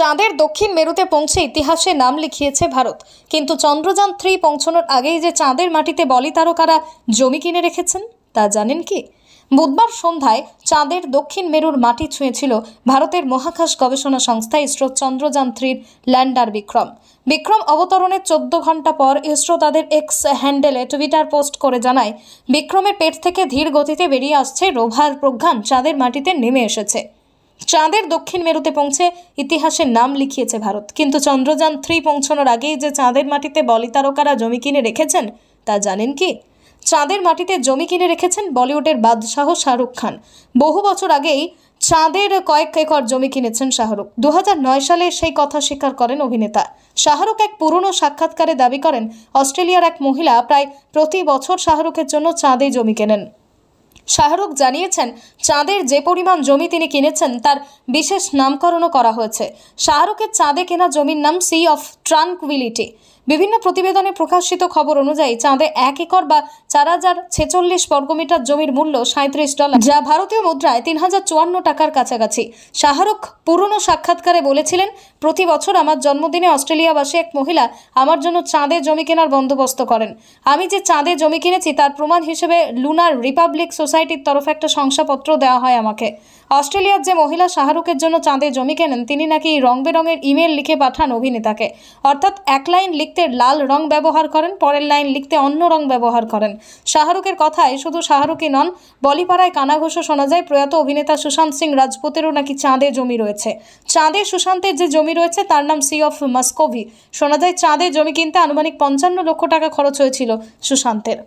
চাঁদের দক্ষিণ মেরুতে পৌঁছে ইতিহাসে নাম লিখিয়েছে ভারত কিন্তু চন্দ্রযান থ্রি পৌঁছানোর আগেই যে চাঁদের মাটিতে বলি তারকারা জমি কিনে রেখেছেন তা জানেন কি বুধবার সন্ধ্যায় চাঁদের দক্ষিণ মেরুর মাটি ছুঁয়েছিল ভারতের মহাকাশ গবেষণা সংস্থা ইসরো চন্দ্রযান থ্রির ল্যান্ডার বিক্রম বিক্রম অবতরণের চোদ্দ ঘন্টা পর ইসরো তাদের এক্স হ্যান্ডেলে টুইটার পোস্ট করে জানায় বিক্রমের পেট থেকে ধীর গতিতে বেরিয়ে আসছে রোভার প্রজ্ঞান চাঁদের মাটিতে নেমে এসেছে চাঁদের দক্ষিণ মেরুতে পৌঁছে ইতিহাসের নাম লিখিয়েছে ভারত কিন্তু চন্দ্রযান থ্রি পৌঁছানোর আগেই যে চাঁদের মাটিতে বলিতারকারা জমি কিনে রেখেছেন তা জানেন কি চাঁদের মাটিতে জমি কিনে রেখেছেন বলিউডের বাদশাহ শাহরুখ খান বহু বছর আগেই চাঁদের কয়েক একর জমি কিনেছেন শাহরুখ দু সালে সেই কথা স্বীকার করেন অভিনেতা শাহরুখ এক পুরনো সাক্ষাৎকারে দাবি করেন অস্ট্রেলিয়ার এক মহিলা প্রায় প্রতি বছর শাহরুখের জন্য চাঁদে জমি কেনেন শাহরুখ জানিয়েছেন চাঁদের যে পরিমাণ জমি তিনি কিনেছেন তার বিশেষ নামকরণও করা হয়েছে শাহরুখের চাঁদে কেনা জমির নাম সি অফ ট্রানকুইলিটি বিভিন্ন প্রতিবেদনে প্রকাশিত খবর অনুযায়ী চাঁদে এক একর বা চার হাজার ছেচল্লিশ বর্গমিটার জমির মূল্য সাঁত্রিশ ডলার যা ভারতীয় মুদ্রায় তিন হাজার চুয়ান্ন টাকার কাছাকাছি শাহরুখ পুরনো সাক্ষাৎকারে বলেছিলেন প্রতি বছর আমার জন্মদিনে অস্ট্রেলিয়াবাসী এক মহিলা আমার জন্য চাঁদে জমি কেনার বন্দোবস্ত করেন আমি যে চাঁদে জমি কিনেছি তার প্রমাণ হিসেবে লুনার রিপাবলিক সোসাইটির তরফে একটা শংসাপত্র দেওয়া হয় আমাকে অস্ট্রেলিয়ার যে মহিলা শাহরুখের জন্য চাঁদে জমি কেনেন তিনি নাকি রং বেরঙের ইমেল লিখে পাঠান অভিনেতাকে অর্থাৎ এক লাইন লিখ লিখতে লাল রং ব্যবহার করেন পরের লাইন লিখতে অন্য রং ব্যবহার করেন শাহরুখের কথায় শুধু শাহরুখই নন বলিপাড়ায় কানাঘোষ শোনা যায় প্রয়াত অভিনেতা সুশান্ত সিং রাজপুতেরও নাকি চাঁদে জমি রয়েছে চাঁদে সুশান্তের যে জমি রয়েছে তার নাম সি অফ মাস্কোভি শোনা যায় চাঁদে জমি কিনতে আনুমানিক পঞ্চান্ন লক্ষ টাকা খরচ হয়েছিল সুশান্তের